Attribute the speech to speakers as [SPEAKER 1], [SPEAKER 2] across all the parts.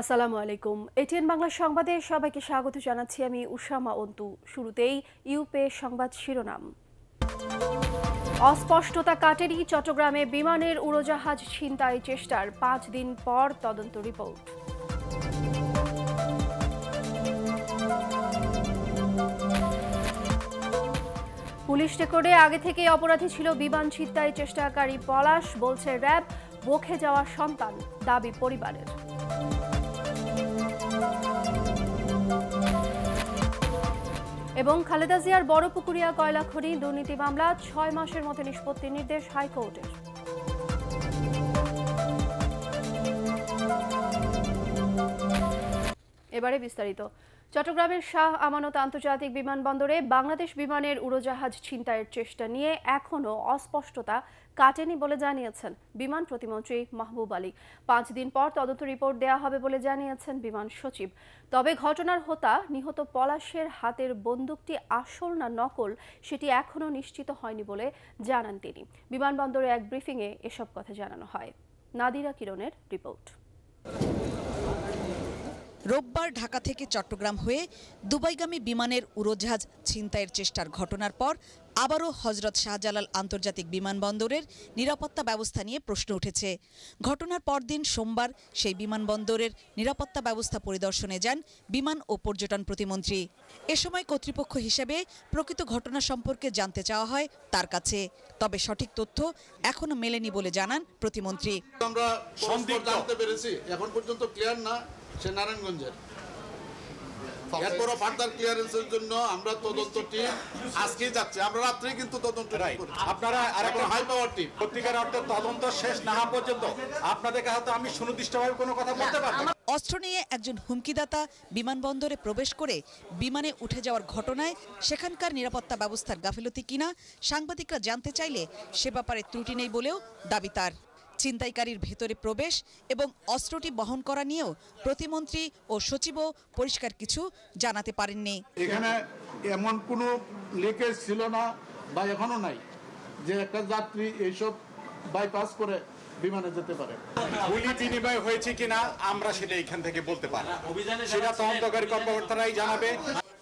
[SPEAKER 1] আসসালামু আলাইকুম এটিএন বাংলা সংবাদে সবাইকে স্বাগত জানাচ্ছি আমি উষামা অন্তু শুরুতেই ইউপে সংবাদ শিরোনাম অস্পষ্টতা কাটেনি চট্টগ্রামে বিমানের উড়োজাহাজ ছিনতাই চেষ্টার পাঁচ দিন পর তদন্ত রিপোর্ট পুলিশ রেকর্ডে আগে থেকে অপরাধী ছিল বিমান ছিনতাই চেষ্টাকারী পলাশ বলছে র্যাব বখে যাওয়া সন্তান দাবি পরিবারের এবং খালেদা জিয়ার বড়পুকুরিয়া খনি দুর্নীতি মামলা ছয় মাসের মধ্যে নিষ্পত্তির নির্দেশ হাইকোর্টের এবারে বিস্তারিত চট্টগ্রামের শাহ আমানত আন্তর্জাতিক বিমানবন্দরে বাংলাদেশ বিমানের উড়োজাহাজ ছিনতাইয়ের চেষ্টা নিয়ে এখনও অস্পষ্টতা কাটেনি বলে জানিয়েছেন বিমান প্রতিমন্ত্রী মাহবুব আলী পাঁচ দিন পর তদন্ত রিপোর্ট দেয়া হবে বলে জানিয়েছেন বিমান সচিব তবে ঘটনার হোতা নিহত পলাশের হাতের বন্দুকটি আসল না নকল সেটি এখনও নিশ্চিত হয়নি বলে জানান তিনি বিমানবন্দরে এক ব্রিফিংয়ে এসব কথা জানানো হয় নাদিরা কিরণের রিপোর্ট
[SPEAKER 2] রোববার ঢাকা থেকে চট্টগ্রাম হয়ে দুবাইগামী বিমানের উড়োজাহাজ ছিনতাইয়ের চেষ্টার ঘটনার পর আবারও হজরত শাহজালাল আন্তর্জাতিক বিমানবন্দরের নিরাপত্তা ব্যবস্থা নিয়ে প্রশ্ন উঠেছে ঘটনার পরদিন সোমবার সেই বিমানবন্দরের নিরাপত্তা ব্যবস্থা পরিদর্শনে যান বিমান ও পর্যটন প্রতিমন্ত্রী এ সময় কর্তৃপক্ষ হিসেবে প্রকৃত ঘটনা সম্পর্কে জানতে চাওয়া হয় তার কাছে তবে সঠিক তথ্য এখনো মেলেনি বলে জানান প্রতিমন্ত্রী
[SPEAKER 3] আমরা জানতে পেরেছি এখন পর্যন্ত ক্লিয়ার না সে নারায়ণগঞ্জের এরপরও ফার্দার ক্লিয়ারেন্সের জন্য আমরা তদন্ত টিম আজকেই আমরা রাত্রেই কিন্তু তদন্ত আপনারা হাই পাওয়ার টিম পত্রিকার অর্থে তদন্ত শেষ না পর্যন্ত আপনাদের কাছে তো আমি সুনির্দিষ্টভাবে কোনো কথা বলতে পারবো
[SPEAKER 2] অস্ত্র নিয়ে একজন হুমকিদাতা বিমানবন্দরে প্রবেশ করে বিমানে উঠে যাওয়ার ঘটনায় সেখানকার নিরাপত্তা ব্যবস্থার গাফিলতি কিনা সাংবাদিকরা জানতে চাইলে সে ব্যাপারে ত্রুটি নেই বলেও দাবি তার ছিনতাইকারীর ভেতরে প্রবেশ এবং অস্ত্রটি বহন করা নিয়েও প্রতিমন্ত্রী ও সচিবও পরিষ্কার কিছু জানাতে পারেননি এখানে এমন কোনো
[SPEAKER 3] লেকেজ ছিল না বা এখনো নাই যে একটা যাত্রী এইসব বাইপাস
[SPEAKER 4] করে বিমানে
[SPEAKER 3] যেতে পারে গুলি বিনিময় হয়েছে কিনা আমরা সেটা এখান থেকে বলতে পারি
[SPEAKER 2] সেটা তদন্তকারী কর্মকর্তারাই জানাবে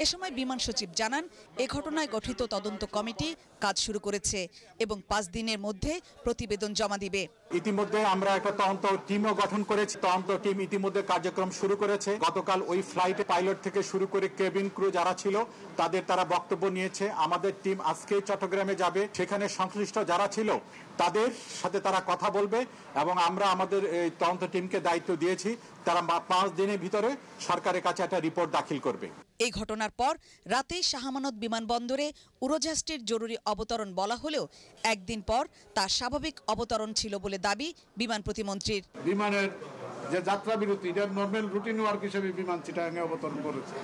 [SPEAKER 2] এ সময় বিমান সচিব জানান এ ঘটনায় গঠিত তদন্ত কমিটি কাজ শুরু করেছে এবং পাঁচ দিনের মধ্যে প্রতিবেদন জমা দিবে
[SPEAKER 3] ইতিমধ্যে আমরা একটা তদন্ত টিমও গঠন করেছি তদন্ত টিম ইতিমধ্যে কার্যক্রম শুরু করেছে গতকাল ওই ফ্লাইটে পাইলট থেকে শুরু করে কেবিন ক্রু যারা ছিল তাদের তারা বক্তব্য নিয়েছে আমাদের টিম আজকে চট্টগ্রামে যাবে সেখানে সংশ্লিষ্ট যারা ছিল তাদের সাথে তারা কথা বলবে এবং আমরা আমাদের এই তদন্ত টিমকে দায়িত্ব দিয়েছি তারা পাঁচ দিনের ভিতরে সরকারের কাছে একটা রিপোর্ট দাখিল করবে
[SPEAKER 2] এই ঘটনার পর রাতেই শাহমানত বিমানবন্দরে উড়োজাহাজটির জরুরি অবতরণ বলা হলেও একদিন পর তার স্বাভাবিক অবতরণ ছিল বলে দাবি বিমান প্রতিমন্ত্রীর
[SPEAKER 3] বিমানের যে যাত্রা বিরতি এটা নর্মাল রুটিন ওয়ার্ক
[SPEAKER 2] হিসেবে বিমান এনে অবতরণ করেছে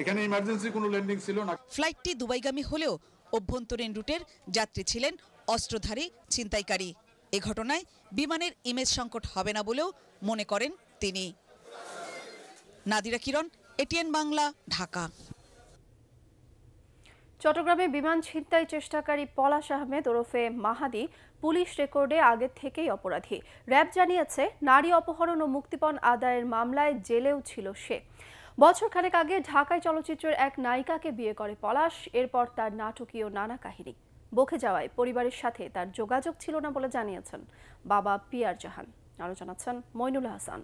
[SPEAKER 2] এখানে ইমার্জেন্সি কোনো ল্যান্ডিং ছিল না ফ্লাইটটি দুবাইগামী হলেও অভ্যন্তরীণ রুটের যাত্রী ছিলেন অস্ত্রধারী ছিনতাইকারী এ ঘটনায় বিমানের ইমেজ সংকট হবে না বলেও মনে করেন তিনি নাদিরা কিরণ এটিএন বাংলা ঢাকা
[SPEAKER 1] চট্টগ্রামে বিমান ছিনতাই চেষ্টাকারী পলাশ আহমেদ ওরফে মাহাদি পুলিশ রেকর্ডে আগে থেকেই অপরাধী র্যাব জানিয়েছে নারী অপহরণ ও মুক্তিপণ আদায়ের মামলায় জেলেও ছিল সে বছর খানেক আগে ঢাকায় চলচ্চিত্রের এক নায়িকাকে বিয়ে করে পলাশ এরপর তার নাটকীয় নানা কাহিনী বকে যাওয়ায় পরিবারের সাথে তার যোগাযোগ ছিল না বলে জানিয়েছেন বাবা পিয়ার জাহান আলোচনাচ্ছেন মইনুল হাসান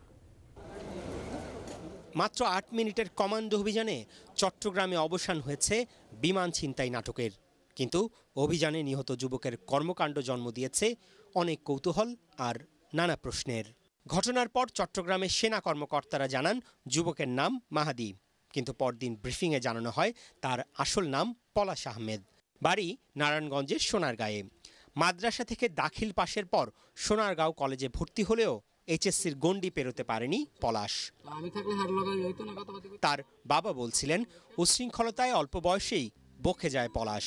[SPEAKER 5] মাত্র আট মিনিটের কমান্ডো অভিযানে চট্টগ্রামে অবসান হয়েছে বিমান ছিনতাই নাটকের কিন্তু অভিযানে নিহত যুবকের কর্মকাণ্ড জন্ম দিয়েছে অনেক কৌতূহল আর নানা প্রশ্নের ঘটনার পর চট্টগ্রামের সেনা কর্মকর্তারা জানান যুবকের নাম মাহাদি কিন্তু পরদিন ব্রিফিংয়ে জানানো হয় তার আসল নাম পলাশ আহমেদ বাড়ি নারায়ণগঞ্জের সোনারগাঁয়ে মাদ্রাসা থেকে দাখিল পাশের পর সোনারগাঁও কলেজে ভর্তি হলেও এইচএসসির গণ্ডি পেরোতে পারেনি পলাশ তার বাবা বলছিলেন উশৃঙ্খলতায় অল্প বয়সেই বকে যায় পলাশ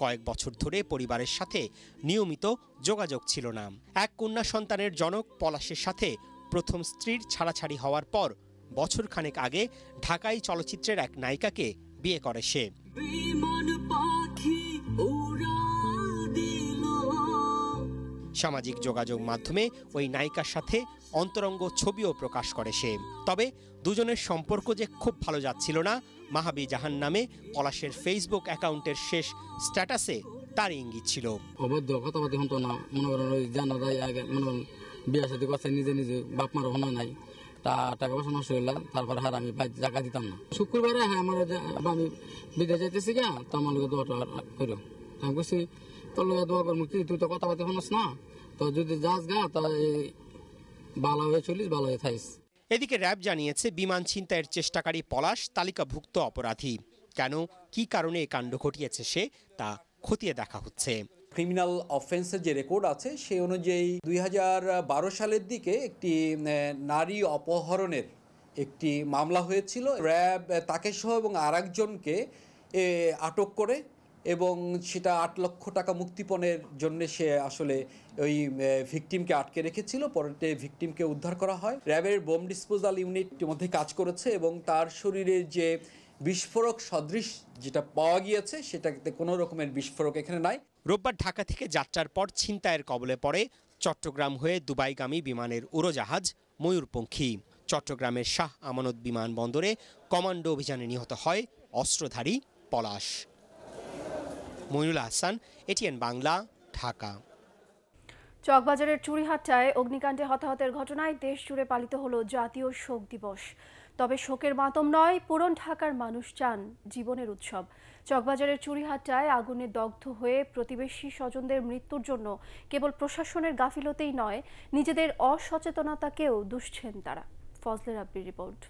[SPEAKER 5] কয়েক বছর ধরে পরিবারের সাথে নিয়মিত যোগাযোগ ছিল না এক কন্যা সন্তানের জনক পলাশের সাথে প্রথম স্ত্রীর ছাড়াছাড়ি হওয়ার পর বছরখানেক আগে ঢাকাই চলচ্চিত্রের এক নায়িকাকে বিয়ে করে সে সামাজিক যোগাযোগ মাধ্যমে ওই নায়িকার সাথে অন্তরঙ্গ ছবিও প্রকাশ করে সে তবে দুজনের সম্পর্ক যে খুব ভালো যাচ্ছিল না মাহাবি জাহান নামে পলাশের ফেসবুক অ্যাকাউন্টের শেষ স্ট্যাটাসে তার ইঙ্গিত ছিল অবৈধ কথা হতো না মনে করেন ওই জানা যায় আগে মনে করেন বিয়ে সাথে করছে নিজে নিজে বাপ মার হনা নাই তা টাকা পয়সা নষ্ট হইলাম তারপরে হার আমি টাকা দিতাম না শুক্রবারে হ্যাঁ আমার আমি বিদেশ যাইতেছি গা তো আমার লোক দোয়া টোয়া করো আমি এদিকে র্যাব জানিয়েছে বিমান ছিনতাইয়ের চেষ্টাকারী পলাশ তালিকাভুক্ত অপরাধী কেন কি কারণে এই কাণ্ড ঘটিয়েছে সে তা খতিয়ে দেখা হচ্ছে ক্রিমিনাল অফেন্সের যে রেকর্ড আছে সে অনুযায়ী দুই সালের দিকে একটি নারী অপহরণের একটি মামলা হয়েছিল র্যাব তাকে সহ এবং আর এ আটক করে এবং সেটা আট লক্ষ টাকা মুক্তিপণের জন্য সে আসলে ওই ভিকটিমকে আটকে রেখেছিল পরে ভিকটিমকে উদ্ধার করা হয় র্যাবের বোম ডিসপোজাল ইউনিট মধ্যে কাজ করেছে এবং তার শরীরে যে বিস্ফোরক সদৃশ যেটা পাওয়া গিয়েছে সেটাতে কোনো রকমের বিস্ফোরক এখানে নাই রোববার ঢাকা থেকে যাত্রার পর ছিনতাইয়ের কবলে পড়ে চট্টগ্রাম হয়ে দুবাইগামী বিমানের উড়োজাহাজ ময়ূরপঙ্খী চট্টগ্রামের শাহ আমানত বিমানবন্দরে কমান্ডো অভিযানে নিহত হয় অস্ত্রধারী পলাশ মইনুল আহসান এটিএন বাংলা ঢাকা
[SPEAKER 1] চকবাজারের চুরিহাট্টায় অগ্নিকাণ্ডে হতাহতের ঘটনায় দেশ জুড়ে পালিত হলো জাতীয় শোক দিবস তবে শোকের মাতম নয় পুরন ঢাকার মানুষ চান জীবনের উৎসব চকবাজারের চুরিহাট্টায় আগুনে দগ্ধ হয়ে প্রতিবেশী স্বজনদের মৃত্যুর জন্য কেবল প্রশাসনের গাফিলতেই নয় নিজেদের অসচেতনতাকেও দুষছেন তারা ফজলের আব্বির রিপোর্ট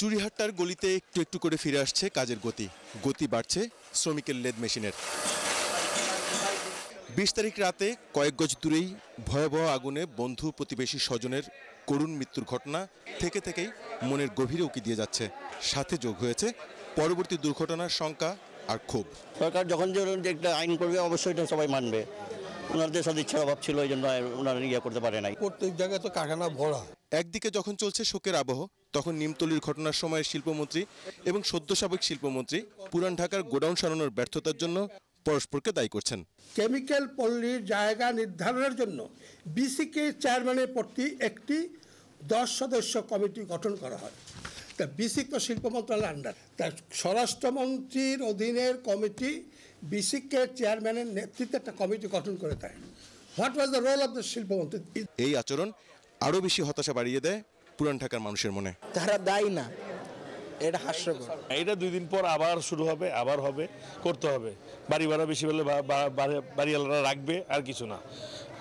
[SPEAKER 3] চুরিহাট্টার গলিতে একটু একটু করে ফিরে আসছে কাজের গতি গতি বাড়ছে শ্রমিকের লেদ মেশিনের বিশ তারিখ রাতে কয়েক গজ দূরেই ভয়াবহ আগুনে বন্ধু প্রতিবেশী স্বজনের করুণ মৃত্যুর ঘটনা থেকে থেকেই মনের গভীরে উকি দিয়ে যাচ্ছে সাথে যোগ হয়েছে পরবর্তী দুর্ঘটনার শঙ্কা আর ক্ষোভ সরকার যখন যখন একটা আইন করবে অবশ্যই এটা সবাই মানবে
[SPEAKER 4] ওনাদের সাথে ইচ্ছার অভাব ছিল ওই জন্য ওনারা ইয়ে করতে পারে নাই
[SPEAKER 3] প্রত্যেক জায়গায় তো কারখানা ভরা একদিকে যখন চলছে শোকের আবহ তখন নিমতলির ঘটনার সময় শিল্পমন্ত্রী এবং সদ্য সাবেক শিল্পমন্ত্রী পুরান ঢাকার গোডাউন সারানোর ব্যর্থতার জন্য পরস্পরকে দায়ী করছেন কেমিক্যাল পল্লির জায়গা নির্ধারণের জন্য বিসিকে চেয়ারম্যানের প্রতি একটি দশ সদস্য কমিটি গঠন করা হয় তা বিসিক তো শিল্প মন্ত্রণালয়ের আন্ডার তা স্বরাষ্ট্রমন্ত্রীর অধীনের কমিটি বিসিকে চেয়ারম্যানের নেতৃত্বে একটা কমিটি গঠন করে দেয় what was the role of the শিল্পমন্ত্রী এই আচরণ আরও বেশি হতাশা বাড়িয়ে দেয় পুরান ঢাকার মানুষের মনে তারা দায়ী না এটা হাস্যকর এটা দুই দিন পর আবার শুরু হবে আবার হবে করতে হবে বাড়ি ভাড়া বেশি হলে বাড়িওয়ালারা রাখবে আর কিছু না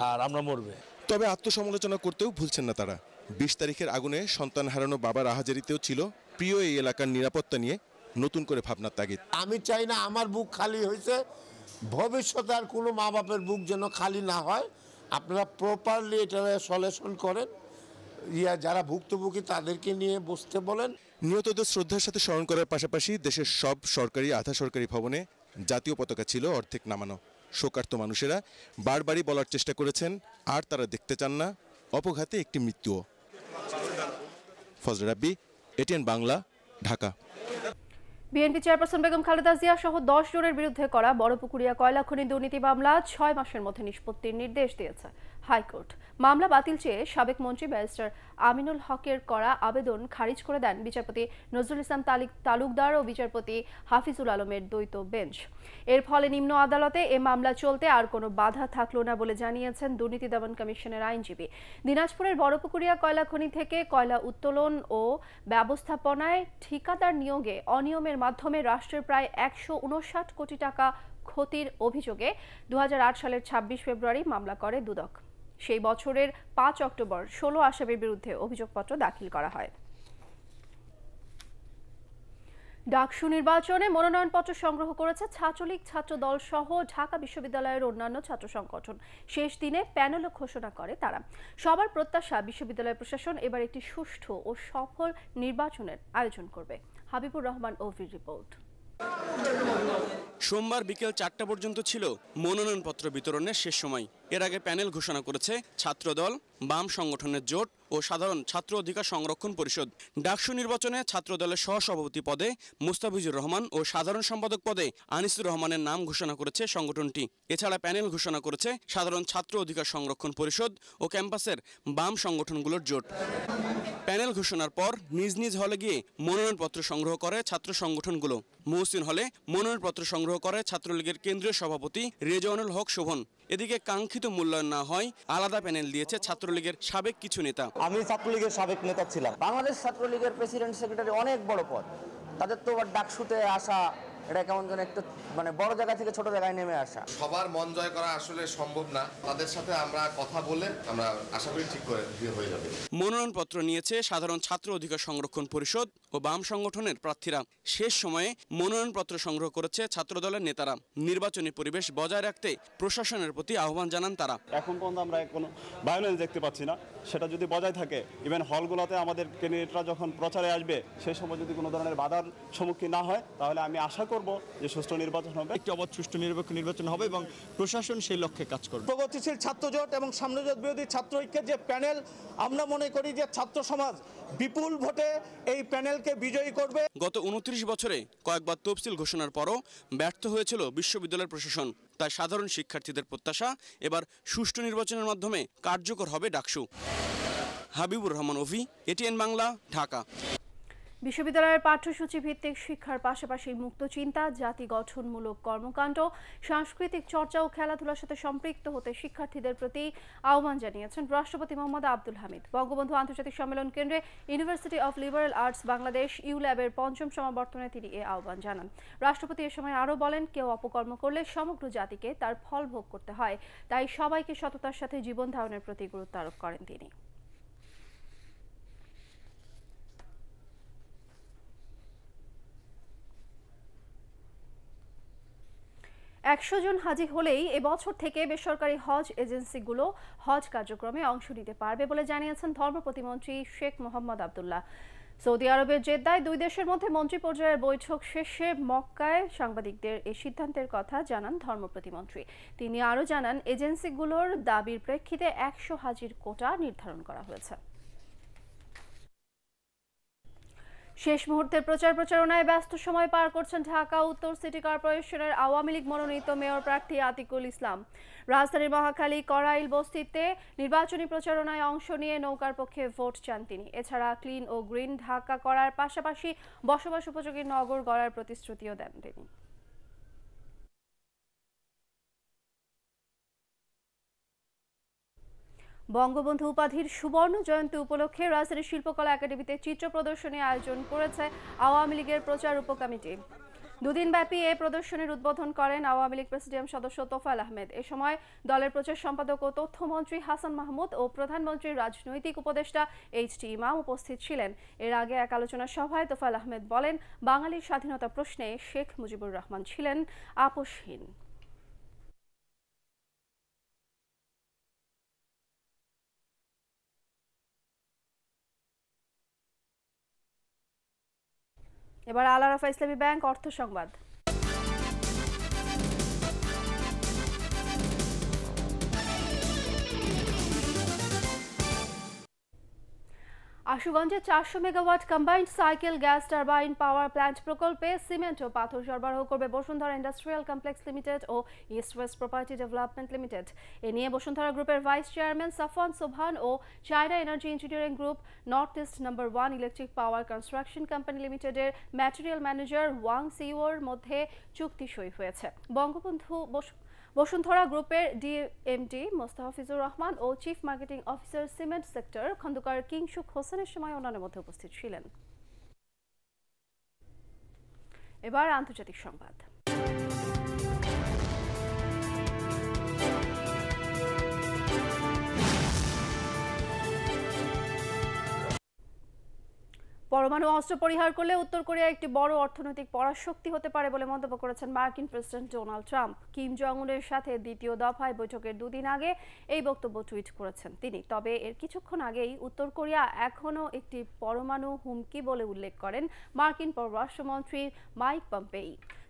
[SPEAKER 3] আর আমরা মরবে তবে আত্মসমালোচনা করতেও ভুলছেন না তারা বিশ তারিখের আগুনে সন্তান হারানো বাবার আহাজারিতেও ছিল প্রিয় এই এলাকার নিরাপত্তা নিয়ে নতুন করে ভাবনার তাগিদ
[SPEAKER 6] আমি চাই না আমার বুক খালি হয়েছে ভবিষ্যতে আর কোনো মা বাপের বুক যেন খালি না হয় আপনারা প্রপারলি এটা সলিউশন করেন ইয়া যারা ভুক্তভোগী তাদেরকে নিয়ে বসতে বলেন
[SPEAKER 3] নিহতদের শ্রদ্ধার সাথে স্মরণ করার পাশাপাশি দেশের সব সরকারি আধা সরকারি ভবনে জাতীয় পতাকা ছিল অর্ধেক নামানো শোকার্ত মানুষেরা বারবারই বলার চেষ্টা করেছেন আর তারা দেখতে চান না অপঘাতে একটি মৃত্যুও Fazal Rabbi ATN Bangla Dhaka
[SPEAKER 1] BNP chairperson Begum Khaleda Zia সহ দশ জনের বিরুদ্ধে করা বড়পুকুরিয়া কয়লা খনি দুর্নীতি মামলা ছয় মাসের মধ্যে নিষ্পত্তির নির্দেশ দিয়েছে হাইকোর্ট মামলা বাতিল চেয়ে সাবেক মন্ত্রী ব্যারিস্টার আমিনুল হকের করা আবেদন খারিজ করে দেন বিচারপতি নজরুল ইসলাম তালুকদার ও বিচারপতি হাফিজুল আলমের দ্বৈত বেঞ্চ এর ফলে নিম্ন আদালতে এ মামলা চলতে আর কোনো বাধা থাকলো না বলে জানিয়েছেন দুর্নীতি দমন কমিশনের আইনজীবী দিনাজপুরের বড়পুকুরিয়া কয়লা খনি থেকে কয়লা উত্তোলন ও ব্যবস্থাপনায় ঠিকাদার নিয়োগে অনিয়মের মাধ্যমে রাষ্ট্রের প্রায় একশো কোটি টাকা ক্ষতির অভিযোগে দু সালের ২৬ ফেব্রুয়ারি মামলা করে দুদক সেই বছরের পাঁচ অক্টোবর ষোলো আসামির বিরুদ্ধে অভিযোগপত্র দাখিল করা হয় ডাকসু নির্বাচনে মনোনয়নপত্র সংগ্রহ করেছে ছাত্রলীগ ছাত্রদল সহ ঢাকা বিশ্ববিদ্যালয়ের অন্যান্য ছাত্র সংগঠন শেষ দিনে প্যানেলও ঘোষণা করে তারা সবার প্রত্যাশা বিশ্ববিদ্যালয় প্রশাসন এবার একটি সুষ্ঠু ও সফল নির্বাচনের আয়োজন করবে হাবিবুর রহমান ওভির রিপোর্ট
[SPEAKER 4] সোমবার বিকেল চারটা পর্যন্ত ছিল মনোনয়নপত্র বিতরণের শেষ সময় এর আগে প্যানেল ঘোষণা করেছে ছাত্রদল বাম সংগঠনের জোট ও সাধারণ ছাত্র অধিকার সংরক্ষণ পরিষদ ডাকসু নির্বাচনে ছাত্রদলের সহসভাপতি পদে মুস্তাফিজুর রহমান ও সাধারণ সম্পাদক পদে আনিসুর রহমানের নাম ঘোষণা করেছে সংগঠনটি এছাড়া প্যানেল ঘোষণা করেছে সাধারণ ছাত্র অধিকার সংরক্ষণ পরিষদ ও ক্যাম্পাসের বাম সংগঠনগুলোর জোট প্যানেল ঘোষণার পর নিজ নিজ হলে গিয়ে মনোনয়নপত্র সংগ্রহ করে ছাত্র সংগঠনগুলো মহসিন হলে মনোনয়নপত্র সংগ্রহ করে ছাত্রলীগের কেন্দ্রীয় সভাপতি রেজওয়ানুল হক শোভন এদিকে কাঙ্ক্ষিত মূল্যায়ন না হয় আলাদা প্যানেল দিয়েছে ছাত্রলীগের সাবেক কিছু নেতা
[SPEAKER 5] আমি ছাত্রলীগের সাবেক নেতা
[SPEAKER 4] ছিলাম বাংলাদেশ ছাত্রলীগের প্রেসিডেন্ট সেক্রেটারি অনেক বড় পদ তাদের তো আবার ডাকসুতে আসা এটা কেমন যেন একটু মানে বড় জায়গা থেকে ছোট জায়গায় নেমে আসা
[SPEAKER 3] সবার মন জয় করা আসলে সম্ভব না তাদের সাথে আমরা কথা বলে আমরা আশা করি ঠিক
[SPEAKER 4] করে ইয়ে হয়ে যাবে মনোনয়নপত্র নিয়েছে সাধারণ ছাত্র অধিকার সংরক্ষণ পরিষদ ও বাম সংগঠনের প্রার্থীরা শেষ সময়ে মনোনয়নপত্র সংগ্রহ করেছে ছাত্র দলের নেতারা নির্বাচনী পরিবেশ বজায় রাখতে প্রশাসনের প্রতি আহ্বান জানান তারা এখন পর্যন্ত আমরা কোনো ভায়োলেন্স দেখতে পাচ্ছি না সেটা যদি বজায় থাকে ইভেন হলগুলোতে আমাদের ক্যান্ডিডেটরা যখন প্রচারে আসবে সেই সময় যদি কোনো ধরনের বাধার সম্মুখীন না হয় তাহলে আমি আশা করব যে সুষ্ঠু নির্বাচন হবে একটি অবাধ সুষ্ঠু নিরপেক্ষ নির্বাচন হবে এবং প্রশাসন সেই লক্ষ্যে কাজ করবে প্রগতিশীল ছাত্রজোট এবং বিরোধী ছাত্র ঐক্যের যে প্যানেল আমরা মনে করি যে ছাত্র সমাজ বিপুল ভোটে এই প্যানেলকে বিজয়ী করবে গত উনত্রিশ বছরে কয়েকবার তফসিল ঘোষণার পরও ব্যর্থ হয়েছিল বিশ্ববিদ্যালয়ের প্রশাসন তাই সাধারণ শিক্ষার্থীদের প্রত্যাশা এবার সুষ্ঠু নির্বাচনের মাধ্যমে কার্যকর হবে ডাকসু হাবিবুর রহমান ওভি এটিএন বাংলা ঢাকা
[SPEAKER 1] বিশ্ববিদ্যালয়ের পাঠ্যসূচি ভিত্তিক শিক্ষার পাশাপাশি মুক্ত চিন্তা জাতি গঠনমূলক কর্মকাণ্ড সাংস্কৃতিক চর্চা ও খেলাধুলার সাথে সম্পৃক্ত হতে শিক্ষার্থীদের প্রতি আহ্বান জানিয়েছেন রাষ্ট্রপতি মোহাম্মদ আব্দুল হামিদ বঙ্গবন্ধু আন্তর্জাতিক সম্মেলন কেন্দ্রে university of liberal arts Bangladesh ইউল্যাবের পঞ্চম সমাবর্তনে তিনি এ আহ্বান জানান রাষ্ট্রপতি এ সময় আরও বলেন কেউ অপকর্ম করলে সমগ্র জাতিকে তার ফল ভোগ করতে হয় তাই সবাইকে সততার সাথে জীবন ধারণের প্রতি গুরুত্ব আরোপ করেন তিনি একশো জন হাজি হলেই এবছর থেকে বেসরকারি হজ এজেন্সিগুলো হজ কার্যক্রমে অংশ নিতে পারবে বলে জানিয়েছেন ধর্ম প্রতিমন্ত্রী শেখ মোহাম্মদ আবদুল্লাহ সৌদি আরবের জেদ্দায় দুই দেশের মধ্যে মন্ত্রী পর্যায়ের বৈঠক শেষে মক্কায় সাংবাদিকদের এই সিদ্ধান্তের কথা জানান ধর্ম প্রতিমন্ত্রী তিনি আরও জানান এজেন্সিগুলোর দাবির প্রেক্ষিতে একশো হাজির কোটা নির্ধারণ করা হয়েছে শেষ মুহূর্তের প্রচার প্রচারণায় ব্যস্ত সময় পার করছেন ঢাকা উত্তর সিটি কর্পোরেশনের আওয়ামী লীগ মনোনীত মেয়র প্রার্থী আতিকুল ইসলাম রাজধানীর মহাখালী করাইল বস্তিতে নির্বাচনী প্রচারণায় অংশ নিয়ে নৌকার পক্ষে ভোট চান তিনি এছাড়া ক্লিন ও গ্রিন ঢাকা করার পাশাপাশি বসবাস উপযোগী নগর গড়ার প্রতিশ্রুতিও দেন তিনি বঙ্গবন্ধু উপাধির সুবর্ণ জয়ন্তী উপলক্ষে রাজধানী শিল্পকলা একাডেমিতে চিত্র প্রদর্শনী আয়োজন করেছে আওয়ামী লীগের প্রচার উপকমিটি দুদিনব্যাপী এ প্রদর্শনীর উদ্বোধন করেন আওয়ামী লীগ প্রেসিডিয়াম সদস্য তোফাল আহমেদ এ সময় দলের প্রচার সম্পাদক ও তথ্যমন্ত্রী হাসান মাহমুদ ও প্রধানমন্ত্রীর রাজনৈতিক উপদেষ্টা এইচ টি ইমাম উপস্থিত ছিলেন এর আগে এক আলোচনা সভায় তোফাল আহমেদ বলেন বাঙালির স্বাধীনতা প্রশ্নে শেখ মুজিবুর রহমান ছিলেন আপোষহীন এবার আল ইসলামী ব্যাংক অর্থ সংবাদ আশুগঞ্জে চারশো megawatt combined cycle gas turbine power plant প্রকল্পে সিমেন্ট ও পাথর সরবরাহ করবে বসুন্ধরা ইন্ডাস্ট্রিয়াল কমপ্লেক্স লিমিটেড ও east west property development limited এ নিয়ে বসুন্ধরা গ্রুপের ভাইস চেয়ারম্যান সাফওয়ান সোভান ও China energy engineering group north east number one electric power construction company লিমিটেডের ম্যাটেরিয়াল ম্যানেজার ওয়াং সিওর মধ্যে চুক্তি সই হয়েছে বঙ্গবন্ধু বসুন্ধরা গ্রুপের ডিএমডি মোস্তাহফিজুর রহমান ও chief marketing officer cement sector Khandakar Kingshuk হোসেনের সময় অন্যান্য মধ্যে উপস্থিত ছিলেন এবার আন্তর্জাতিক সংবাদ পরমাণু অস্ত্র পরিহার করলে উত্তর কোরিয়া একটি বড় অর্থনৈতিক পরাশক্তি হতে পারে বলে মন্তব্য করেছেন মার্কিন president Donald Trump Kim Jong উনের সাথে দ্বিতীয় দফায় বৈঠকের দুদিন আগে এই বক্তব্য টুইট করেছেন তিনি তবে এর কিছুক্ষণ আগেই উত্তর কোরিয়া এখনও একটি পরমাণু হুমকি বলে উল্লেখ করেন মার্কিন পররাষ্ট্রমন্ত্রী মাইক পম্পেই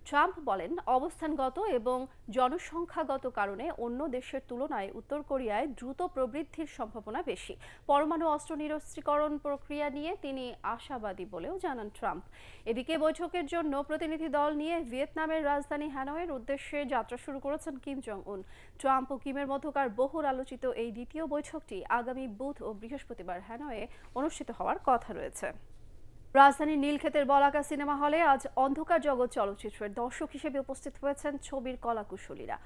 [SPEAKER 1] ট্রাম্প বলেন অবস্থানগত এবং জনসংখ্যাগত কারণে অন্য দেশের তুলনায় উত্তর কোরিয়ায় দ্রুত প্রবৃদ্ধির সম্ভাবনা বেশি পরমাণু অস্ত্র নিরস্ত্রীকরণ প্রক্রিয়া নিয়ে তিনি আশাবাদী বলেও জানান ট্রাম্প এদিকে বৈঠকের জন্য প্রতিনিধি দল নিয়ে ভিয়েতনামের রাজধানী হ্যানয়ের উদ্দেশ্যে যাত্রা শুরু করেছেন কিম জং উন ট্রাম্প ও কিমের মধ্যকার বহুল আলোচিত এই দ্বিতীয় বৈঠকটি আগামী বুধ ও বৃহস্পতিবার হ্যানয়ে অনুষ্ঠিত হওয়ার কথা রয়েছে রাজধানীর নীলক্ষেতের বলাকা সিনেমা হলে আজ অন্ধকার জগৎ চলচ্চিত্রের দর্শক হিসেবে উপস্থিত হয়েছেন ছবির কলাকুশলীরা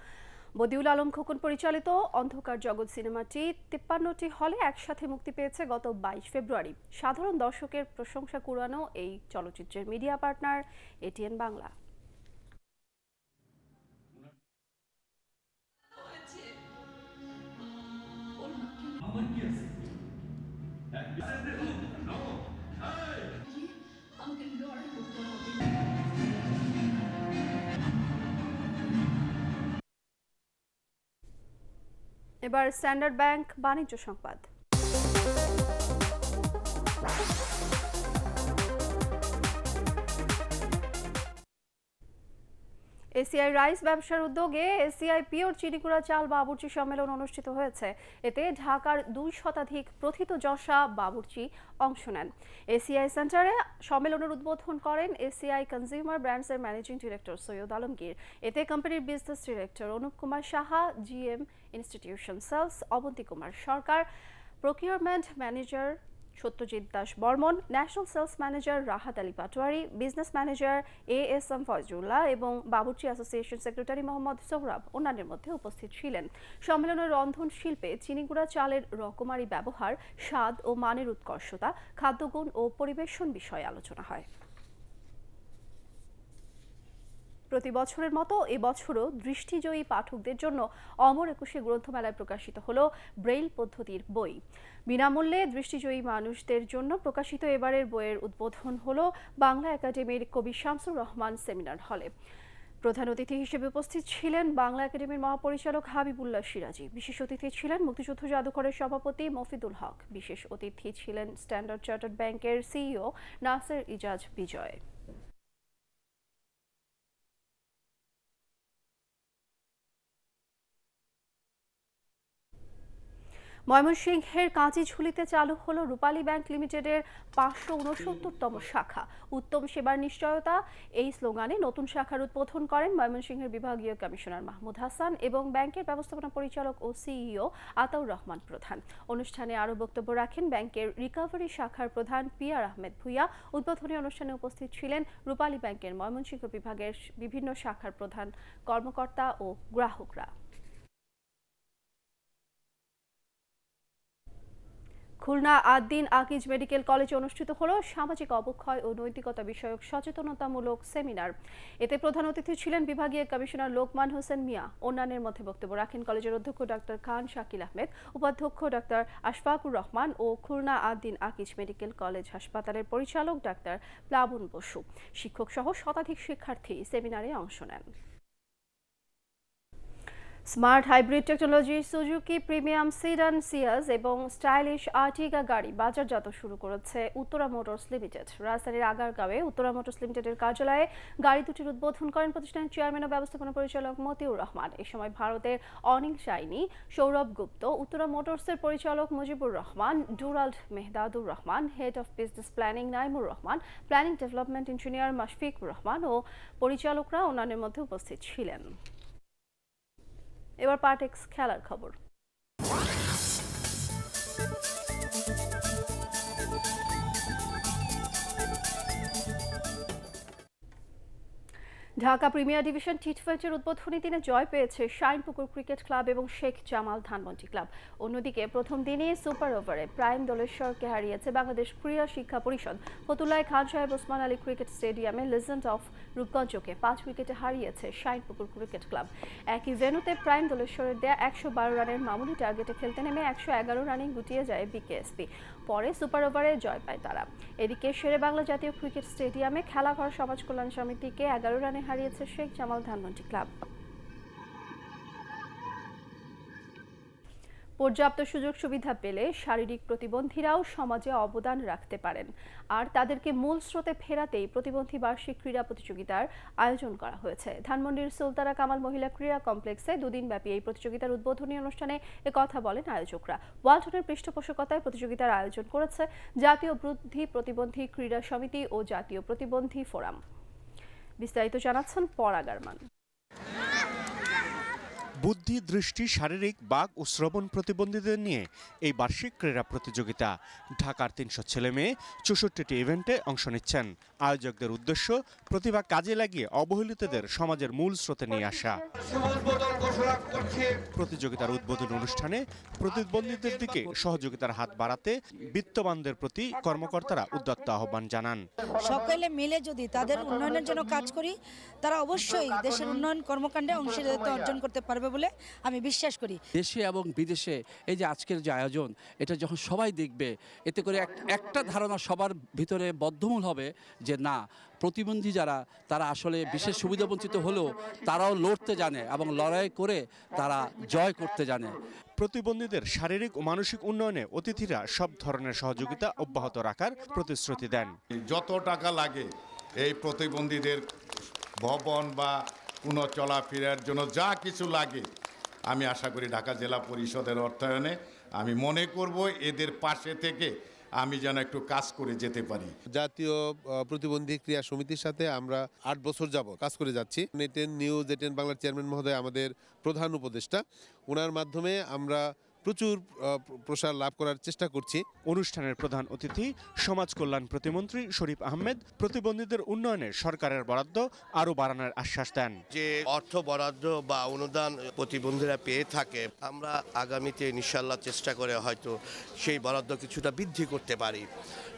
[SPEAKER 1] বদিউল আলম খোকন পরিচালিত অন্ধকার জগৎ সিনেমাটি তিপ্পান্নটি হলে একসাথে মুক্তি পেয়েছে গত বাইশ ফেব্রুয়ারি সাধারণ দর্শকের প্রশংসা কুড়ানো এই চলচ্চিত্রের মিডিয়া পার্টনার এটিএন বাংলা
[SPEAKER 6] আমার কি আছে হ্যাঁ?
[SPEAKER 1] এবার স্ট্যান্ডার্ড ব্যাংক বাণিজ্য সংবাদ এসিআই রাইস ব্যবসার উদ্যোগে এসিআই পিওর চিনিকুড়া চাল বাবুর্চি সম্মেলন অনুষ্ঠিত হয়েছে এতে ঢাকার দুই শতাধিক প্রথিত যশা বাবুর্চি অংশ নেন এসিআই সেন্টারে সম্মেলনের উদ্বোধন করেন এসিআই কনজিউমার এর ম্যানেজিং ডিরেক্টর সৈয়দ আলমগীর এতে কোম্পানির business director Anup Kumar Saha GM institution sales Abanti Kumar Sarkar procurement manager Satyajit Das Barman national sales manager Rahat Ali Patwari business manager A S M Foyzullah এবং বাবুর্চি অ্যাসোসিয়েশন সেক্রেটারি মোহাম্মদ সোহরাব অন্যান্যের মধ্যে উপস্থিত ছিলেন সম্মেলনের রন্ধন শিল্পে চিনিগুড়া চালের রকমারি ব্যবহার স্বাদ ও মানের উৎকর্ষতা খাদ্যগুণ ও পরিবেশন বিষয়ে আলোচনা হয় প্রতি বছরের মতো এবছরও দৃষ্টিজয়ী পাঠকদের জন্য অমর একুশে গ্রন্থমেলায় প্রকাশিত হলো ব্রেইল পদ্ধতির বই বিনামূল্যে দৃষ্টিজয়ী মানুষদের জন্য প্রকাশিত এবারের বইয়ের উদ্বোধন হলো বাংলা একাডেমির কবি শামসুর রহমান সেমিনার হলে প্রধান অতিথি হিসেবে উপস্থিত ছিলেন বাংলা একাডেমির মহাপরিচালক হাবিবুল্লাহ সিরাজি বিশেষ অতিথি ছিলেন মুক্তিযুদ্ধ জাদুঘরের সভাপতি মফিদুল হক বিশেষ অতিথি ছিলেন স্ট্যান্ডার্ড চার্টার্ড ব্যাংকের সিইও নাসের ইজাজ বিজয় ময়মনসিংহের কাঁচি ঝুলিতে চালু হলো রূপালী ব্যাংক লিমিটেডের পাঁচশো উনসত্তরতম শাখা উত্তম সেবার নিশ্চয়তা এই স্লোগানে নতুন শাখার উদ্বোধন করেন ময়মনসিংহের বিভাগীয় কমিশনার মাহমুদ হাসান এবং ব্যাংকের ব্যবস্থাপনা পরিচালক ও সিইও আতাউর রহমান প্রধান অনুষ্ঠানে আরও বক্তব্য রাখেন ব্যাংকের রিকভারি শাখার প্রধান পিয়ার আহমেদ ভুইয়া উদ্বোধনী অনুষ্ঠানে উপস্থিত ছিলেন রূপালী ব্যাংকের ময়মনসিংহ বিভাগের বিভিন্ন শাখার প্রধান কর্মকর্তা ও গ্রাহকরা খুলনা আদিন আকিজ মেডিকেল কলেজে অনুষ্ঠিত হলো সামাজিক অবক্ষয় ও নৈতিকতা বিষয়ক সচেতনতামূলক সেমিনার এতে প্রধান অতিথি ছিলেন বিভাগীয় কমিশনার লোকমান হোসেন মিয়া অন্যান্যের মধ্যে বক্তব্য রাখেন কলেজের অধ্যক্ষ ডাক্তার খান শাকিল আহমেদ উপাধ্যক্ষ ডাক্তার আশফাকুর রহমান ও খুলনা আদিন আকিজ মেডিকেল কলেজ হাসপাতালের পরিচালক ডাক্তার প্লাবন বসু শিক্ষক সহ শতাধিক শিক্ষার্থী সেমিনারে অংশ নেন smart hybrid technology Suzuki premium sedan Ciaz এবং স্টাইলিশ আর্টিগা গাড়ি বাজারজাত শুরু করেছে উত্তরা মোটরস লিমিটেড রাজধানীর আগারগাঁওয়ে উত্তরা মোটরস লিমিটেডের কার্যালয়ে গাড়ি দুটির উদ্বোধন করেন প্রতিষ্ঠানের চেয়ারম্যান ও ব্যবস্থাপনা পরিচালক মতিউর রহমান এ সময় ভারতের অনিল সাইনি সৌরভ গুপ্ত উত্তরা মোটরসের পরিচালক মুজিবুর রহমান ডুরাল্ড Mehdadur Rahman head of business planning Naimur Rahman planning development engineer Mashfiqur Rahman ও পরিচালকরা অন্যান্যের মধ্যে উপস্থিত ছিলেন এবার পার্ট এক্স খেলার খবর ঢাকা প্রিমিয়ার ডিভিশন টি টোয়েন্টির উদ্বোধনী দিনে জয় পেয়েছে শাইনপুকুর ক্রিকেট ক্লাব এবং শেখ জামাল ধানমন্ডি ক্লাব অন্যদিকে প্রথম দিনে সুপার ওভারে প্রাইম দলেশ্বরকে হারিয়েছে বাংলাদেশ ক্রীড়া শিক্ষা পরিষদ ফতুল্লায় খান সাহেব ওসমান আলী ক্রিকেট স্টেডিয়ামে লেজেন্ড অফ রূপগঞ্জকে পাঁচ উইকেটে হারিয়েছে শাইনপুকুর ক্রিকেট ক্লাব একই ভেনুতে প্রাইম দলেশ্বরের দেয়া একশো বারো রানের মামুলি টার্গেটে খেলতে নেমে একশো এগারো রানে গুটিয়ে যায় বিকেএসপি পরে সুপার ওভারে জয় পায় তারা এদিকে শেরে বাংলা জাতীয় ক্রিকেট স্টেডিয়ামে খেলাঘর সমাজ কল্যাণ সমিতিকে এগারো রানে হারিয়েছে শেখ জামাল ধানমন্ডি ক্লাব পর্যাপ্ত সুযোগ সুবিধা পেলে শারীরিক প্রতিবন্ধীরাও সমাজে অবদান রাখতে পারেন আর তাদেরকে মূল স্রোতে ফেরাতেই প্রতিবন্ধী বার্ষিক ক্রীড়া প্রতিযোগিতার আয়োজন করা হয়েছে ধানমন্ডির সুলতারা কামাল মহিলা ক্রীড়া কমপ্লেক্সে দুদিন ব্যাপী এই প্রতিযোগিতার উদ্বোধনী অনুষ্ঠানে কথা বলেন আয়োজকরা ওয়ালটনের পৃষ্ঠপোষকতায় প্রতিযোগিতার আয়োজন করেছে জাতীয় বৃদ্ধি প্রতিবন্ধী ক্রীড়া সমিতি ও জাতীয় প্রতিবন্ধী ফোরাম বিস্তারিত জানাচ্ছেন মান
[SPEAKER 6] বুদ্ধি দৃষ্টি শারীরিক বাঘ ও শ্রবণ প্রতিবন্ধীদের নিয়ে এই বার্ষিক ক্রীড়া প্রতিযোগিতা ঢাকার তিনশো ছেলে মেয়ে চৌষট্টিটি ইভেন্টে অংশ নিচ্ছেন আয়োজকদের উদ্দেশ্য প্রতিভা কাজে লাগিয়ে অবহেলিতদের সমাজের মূল স্রোতে নিয়ে আসা প্রতিযোগিতার উদ্বোধন অনুষ্ঠানে প্রতিদ্বন্দ্বীদের দিকে সহযোগিতার হাত বাড়াতে বিত্তবানদের প্রতি কর্মকর্তারা উদ্যত্ত আহ্বান জানান
[SPEAKER 1] সকলে মিলে যদি তাদের উন্নয়নের জন্য কাজ করি তারা অবশ্যই দেশের উন্নয়ন কর্মকাণ্ডে অংশীদারিত্ব অর্জন করতে পারবে হবে বলে আমি বিশ্বাস করি
[SPEAKER 4] দেশে এবং বিদেশে এই যে আজকের যে আয়োজন এটা যখন সবাই দেখবে এতে করে একটা ধারণা সবার ভিতরে বদ্ধমূল হবে যে না প্রতিবন্ধী যারা তারা আসলে বিশেষ সুবিধাবঞ্চিত হলেও তারাও লড়তে জানে এবং লড়াই করে তারা জয় করতে জানে
[SPEAKER 6] প্রতিবন্ধীদের শারীরিক ও মানসিক উন্নয়নে অতিথিরা সব ধরনের সহযোগিতা অব্যাহত রাখার
[SPEAKER 3] প্রতিশ্রুতি দেন যত টাকা লাগে এই প্রতিবন্ধীদের ভবন বা পুনঃ চলাফেরার জন্য যা কিছু লাগে আমি আশা করি ঢাকা জেলা পরিষদের অর্থায়নে আমি মনে করব এদের পাশে থেকে আমি যেন একটু কাজ করে যেতে পারি জাতীয় প্রতিবন্ধী ক্রিয়া সমিতির সাথে আমরা আট বছর যাব কাজ করে যাচ্ছি নেটেন নিউজ এটেন বাংলার চেয়ারম্যান মহোদয় আমাদের প্রধান উপদেষ্টা ওনার মাধ্যমে আমরা প্রচুর প্রসার লাভ করার চেষ্টা করছি অনুষ্ঠানের প্রধান অতিথি সমাজ কল্যাণ
[SPEAKER 6] প্রতিমন্ত্রী শরীফ আহমেদ প্রতিবন্ধীদের উন্নয়নে সরকারের বরাদ্দ আরো বাড়ানোর আশ্বাস দেন যে অর্থ বরাদ্দ বা অনুদান প্রতিবন্ধীরা পেয়ে থাকে আমরা আগামীতে ইনশাল্লাহ চেষ্টা করে হয়তো সেই বরাদ্দ কিছুটা বৃদ্ধি করতে পারি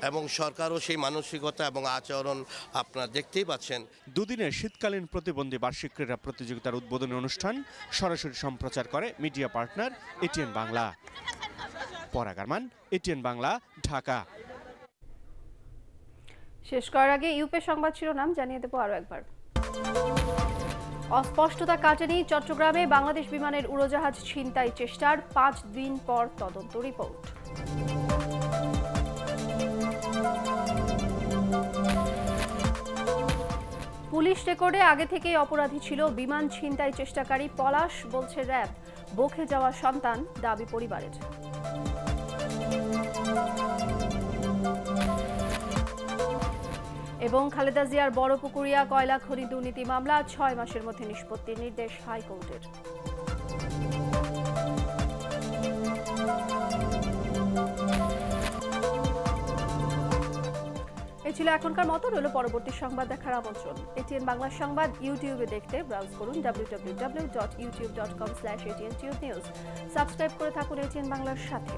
[SPEAKER 6] এবং সরকারও সেই মানসিকতা এবং আচরণ আপনারা দেখতেই পাচ্ছেন দুদিনের শীতকালীন প্রতিবন্ধী বার্ষিক ক্রীড়া প্রতিযোগিতার উদ্বোধনী অনুষ্ঠান সরাসরি সম্প্রচার করে media partner ATN Bangla Bangla পরাগারমান এটিএন বাংলা ঢাকা
[SPEAKER 1] শেষ করার আগে ইউপি সংবাদ শিরোনাম জানিয়ে দেবো আরো একবার অস্পষ্টতা কাটেনি চট্টগ্রামে বাংলাদেশ বিমানের উড়োজাহাজ ছিনতাই চেষ্টার পাঁচ দিন পর তদন্ত রিপোর্ট পুলিশ রেকর্ডে আগে থেকেই অপরাধী ছিল বিমান ছিনতাই চেষ্টাকারী পলাশ বলছে র্যাব বখে যাওয়া সন্তান দাবি পরিবারের এবং খালেদা জিয়ার বড়পুকুরিয়া কয়লা খনি দুর্নীতি মামলা ছয় মাসের মধ্যে নিষ্পত্তির নির্দেশ হাইকোর্টের এ ছিল এখনকার মতো রইল পরবর্তী সংবাদ দেখার আমন্ত্রণ এটিএন বাংলা সংবাদ ইউটিউবে দেখতে ব্রাউজ করুন dot YouTube com wwwyoutubecom news subscribe করে থাকুন এটিএন বাংলার সাথে